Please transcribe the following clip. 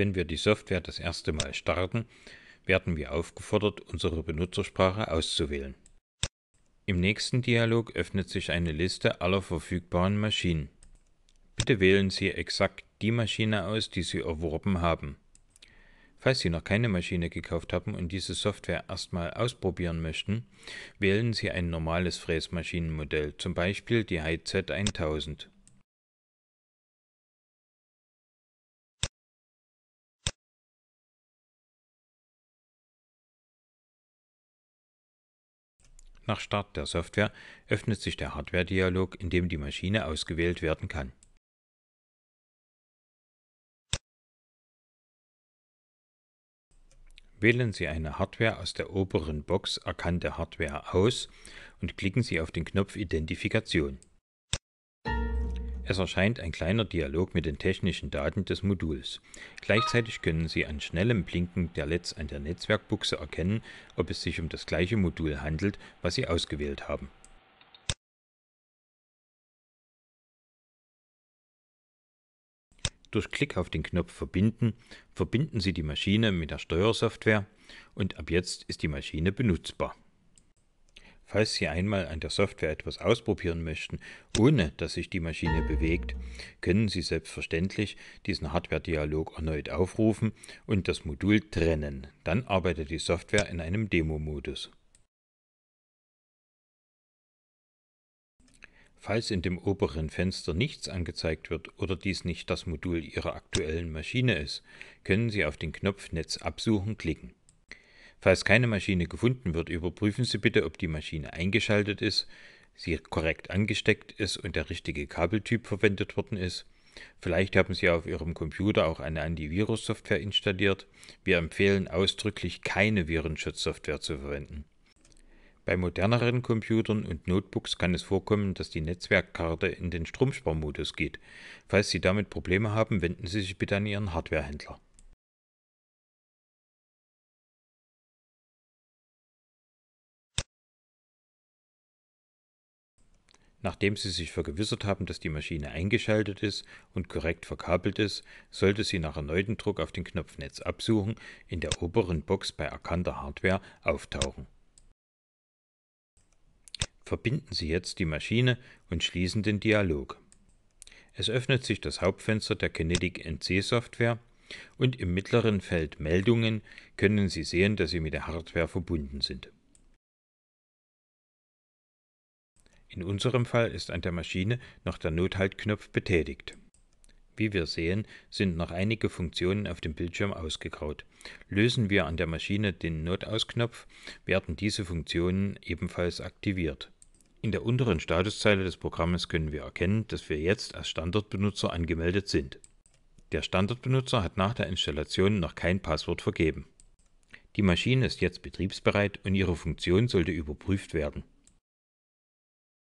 Wenn wir die Software das erste Mal starten, werden wir aufgefordert, unsere Benutzersprache auszuwählen. Im nächsten Dialog öffnet sich eine Liste aller verfügbaren Maschinen. Bitte wählen Sie exakt die Maschine aus, die Sie erworben haben. Falls Sie noch keine Maschine gekauft haben und diese Software erstmal ausprobieren möchten, wählen Sie ein normales Fräsmaschinenmodell, zum Beispiel die HiZ 1000. Nach Start der Software öffnet sich der Hardware-Dialog, in dem die Maschine ausgewählt werden kann. Wählen Sie eine Hardware aus der oberen Box Erkannte Hardware aus und klicken Sie auf den Knopf Identifikation es erscheint ein kleiner Dialog mit den technischen Daten des Moduls. Gleichzeitig können Sie an schnellem Blinken der LEDs an der Netzwerkbuchse erkennen, ob es sich um das gleiche Modul handelt, was Sie ausgewählt haben. Durch Klick auf den Knopf Verbinden verbinden Sie die Maschine mit der Steuersoftware und ab jetzt ist die Maschine benutzbar. Falls Sie einmal an der Software etwas ausprobieren möchten, ohne dass sich die Maschine bewegt, können Sie selbstverständlich diesen Hardware-Dialog erneut aufrufen und das Modul trennen. Dann arbeitet die Software in einem Demo-Modus. Falls in dem oberen Fenster nichts angezeigt wird oder dies nicht das Modul Ihrer aktuellen Maschine ist, können Sie auf den Knopf Netz absuchen klicken. Falls keine Maschine gefunden wird, überprüfen Sie bitte, ob die Maschine eingeschaltet ist, sie korrekt angesteckt ist und der richtige Kabeltyp verwendet worden ist. Vielleicht haben Sie auf Ihrem Computer auch eine Antivirus-Software installiert. Wir empfehlen ausdrücklich keine Virenschutzsoftware zu verwenden. Bei moderneren Computern und Notebooks kann es vorkommen, dass die Netzwerkkarte in den Stromsparmodus geht. Falls Sie damit Probleme haben, wenden Sie sich bitte an Ihren Hardwarehändler. Nachdem Sie sich vergewissert haben, dass die Maschine eingeschaltet ist und korrekt verkabelt ist, sollte sie nach erneutem Druck auf den Knopf Netz absuchen in der oberen Box bei erkannter Hardware auftauchen. Verbinden Sie jetzt die Maschine und schließen den Dialog. Es öffnet sich das Hauptfenster der Kinetic NC Software und im mittleren Feld Meldungen können Sie sehen, dass Sie mit der Hardware verbunden sind. In unserem Fall ist an der Maschine noch der Nothaltknopf betätigt. Wie wir sehen, sind noch einige Funktionen auf dem Bildschirm ausgegraut. Lösen wir an der Maschine den Notausknopf, werden diese Funktionen ebenfalls aktiviert. In der unteren Statuszeile des Programmes können wir erkennen, dass wir jetzt als Standardbenutzer angemeldet sind. Der Standardbenutzer hat nach der Installation noch kein Passwort vergeben. Die Maschine ist jetzt betriebsbereit und ihre Funktion sollte überprüft werden.